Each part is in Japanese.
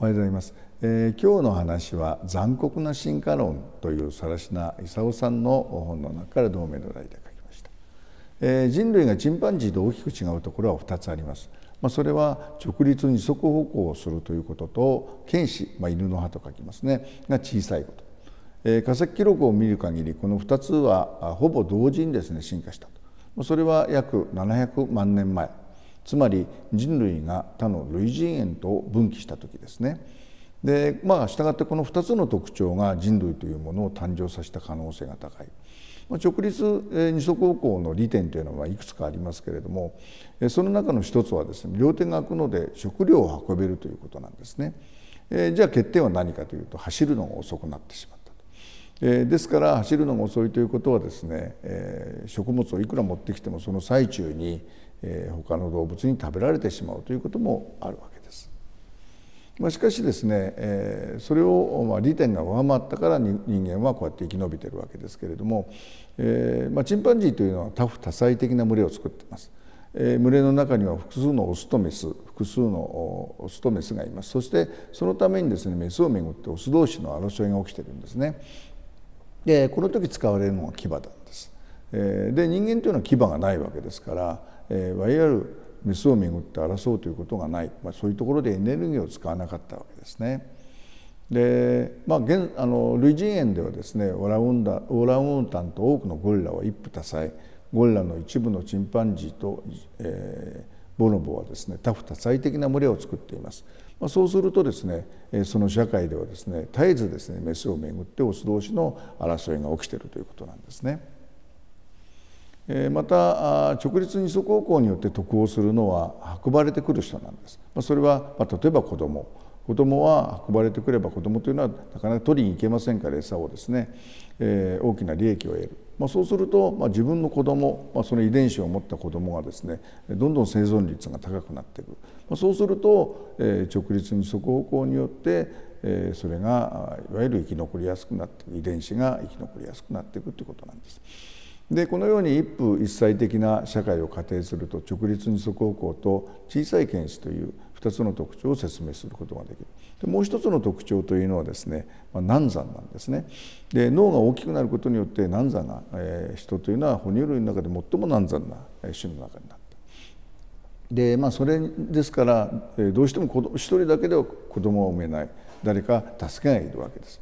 おはようございます、えー、今日の話は残酷な進化論という更科勲さんの本の中から同盟の題で書きました、えー、人類がチンパンジーと大きく違うところは2つありますまあ、それは直立二足歩行をするということと犬歯、まあ、犬の歯と書きますねが小さいこと、えー、化石記録を見る限りこの2つはほぼ同時にですね進化したとそれは約700万年前つまり人類が他の類人猿と分岐した時ですねでまあ従ってこの2つの特徴が人類というものを誕生させた可能性が高い、まあ、直立二足歩行の利点というのはいくつかありますけれどもその中の一つはですね両手が空くので食料を運べるということなんですね、えじゃあ欠点は何かというと走るのが遅くなってしまったと、えですから走るのが遅いということはですね、え食物をいくら持ってきてもその最中にえ他の動物に食べられてしまうということもあるわけです。まあ、しかしですね、えそれをま利点が上回ったから人間はこうやって生き延びてるわけですけれども、えーまあ、チンパンジーというのは多夫多妻的な群れを作ってます。え群れの中には複数のオスとメス複数のオスとメスがいますそしてそのためにですねメスをめぐってオス同士の争いが起きてるんですね。でこの時使われるのが牙だで人間というのは牙がないわけですから、えー、いわゆるメスをめぐって争うということがない、まあ、そういうところでエネルギーを使わなかったわけですね。で、まあ、現あの類人猿ではですねオランダオラウータンと多くのゴリラは一夫多妻ゴリラの一部のチンパンジーと、えー、ボノボはですね多夫多妻的な群れを作っています。まあ、そうするとですねその社会ではですね絶えずですねメスをめぐってオス同士の争いが起きているということなんですね。また直立二足歩行によって得をするのは運ばれてくる人なんです。それは例えば子ども子どもは運ばれてくれば子どもというのはなかなか取りに行けませんから餌をですね、大きな利益を得る、まあ、そうすると、まあ、自分の子どまあ、その遺伝子を持った子どもがですねどんどん生存率が高くなっていく、まあ、そうすると、えー、直立二足歩行によって、えー、それがいわゆる生き残りやすくなって遺伝子が生き残りやすくなっていくということなんです。でこのように一夫一妻的な社会を仮定すると直立二足歩行と小さい犬種という2つの特徴を説明することができるでもう一つの特徴というのはですね、まあ、難産なんですねで脳が大きくなることによって難産な、えー、人というのは哺乳類の中で最も難産な種の中になったでまあそれですから、えどうしても一人だけでは子供を産めない誰か助けがいるわけです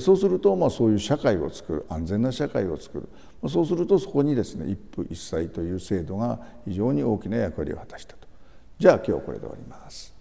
そうすると、まあ、そういう社会を作る安全な社会を作るそうするとそこにですね一夫一妻という制度が非常に大きな役割を果たしたとじゃあ今日これで終わります。